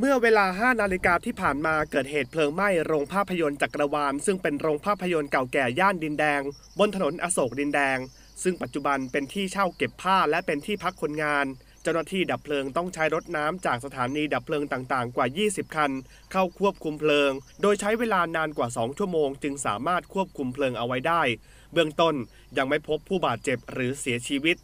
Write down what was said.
เมื่อเวลา5นาฬิกาที่ผ่านมาเกิดเหตุเพลิงไหม้โรงภาพยนตร์จักรวาลซึ่งเป็นโรงภาพยนตร์เก่าแก่ย่านดินแดง บนถนนอโศกดินแดง ซึ่งปัจจุบันเป็นที่เช่าเก็บผ้าและเป็นที่พักคนงาน เจ้าหน้าที่ดับเพลิงต้องใช้รถน้ำจากสถานีดับเพลิงต่างๆกว่า 20 คัน เข้าควบคุมเพลิง โดยใช้เวลานานกว่า 2 ชั่วโมงจึงสามารถควบคุมเพลิงเอาไว้ได้ เบื้องต้นยังไม่พบผู้บาดเจ็บหรือเสียชีวิต